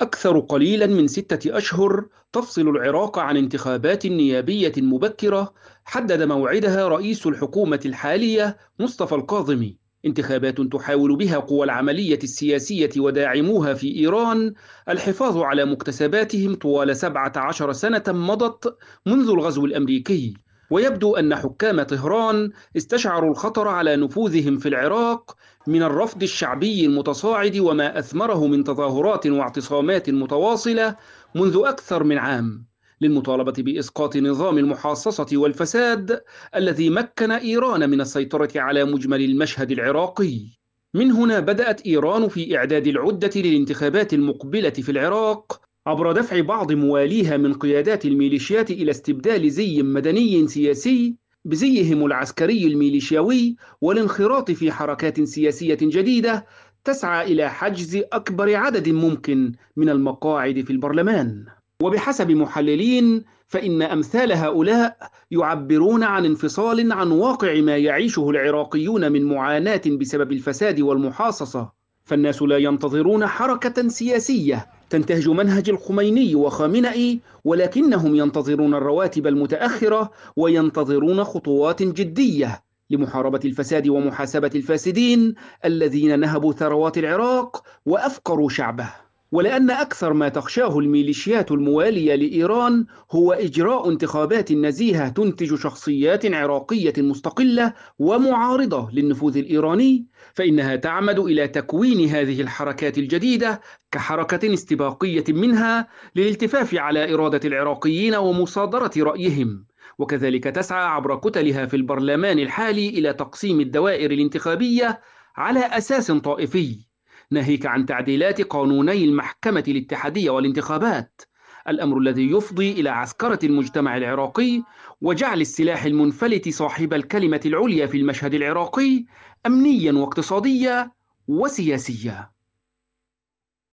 أكثر قليلا من ستة أشهر تفصل العراق عن انتخابات نيابية مبكرة حدد موعدها رئيس الحكومة الحالية مصطفى الكاظمي انتخابات تحاول بها قوى العملية السياسية وداعموها في إيران الحفاظ على مكتسباتهم طوال 17 سنة مضت منذ الغزو الأمريكي ويبدو أن حكام طهران استشعروا الخطر على نفوذهم في العراق من الرفض الشعبي المتصاعد وما أثمره من تظاهرات واعتصامات متواصلة منذ أكثر من عام للمطالبة بإسقاط نظام المحاصصة والفساد الذي مكن إيران من السيطرة على مجمل المشهد العراقي. من هنا بدأت إيران في إعداد العدة للانتخابات المقبلة في العراق عبر دفع بعض مواليها من قيادات الميليشيات إلى استبدال زي مدني سياسي بزيهم العسكري الميليشياوي والانخراط في حركات سياسية جديدة تسعى إلى حجز أكبر عدد ممكن من المقاعد في البرلمان وبحسب محللين فإن أمثال هؤلاء يعبرون عن انفصال عن واقع ما يعيشه العراقيون من معاناة بسبب الفساد والمحاصصة فالناس لا ينتظرون حركة سياسية تنتهج منهج الخميني وخامنئي ولكنهم ينتظرون الرواتب المتأخرة وينتظرون خطوات جدية لمحاربة الفساد ومحاسبة الفاسدين الذين نهبوا ثروات العراق وأفقروا شعبه ولأن أكثر ما تخشاه الميليشيات الموالية لإيران هو إجراء انتخابات نزيهة تنتج شخصيات عراقية مستقلة ومعارضة للنفوذ الإيراني، فإنها تعمد إلى تكوين هذه الحركات الجديدة كحركة استباقية منها للالتفاف على إرادة العراقيين ومصادرة رأيهم. وكذلك تسعى عبر كتلها في البرلمان الحالي إلى تقسيم الدوائر الانتخابية على أساس طائفي ناهيك عن تعديلات قانوني المحكمة الاتحادية والانتخابات الأمر الذي يفضي إلى عسكرة المجتمع العراقي وجعل السلاح المنفلت صاحب الكلمة العليا في المشهد العراقي أمنيا واقتصاديا وسياسيا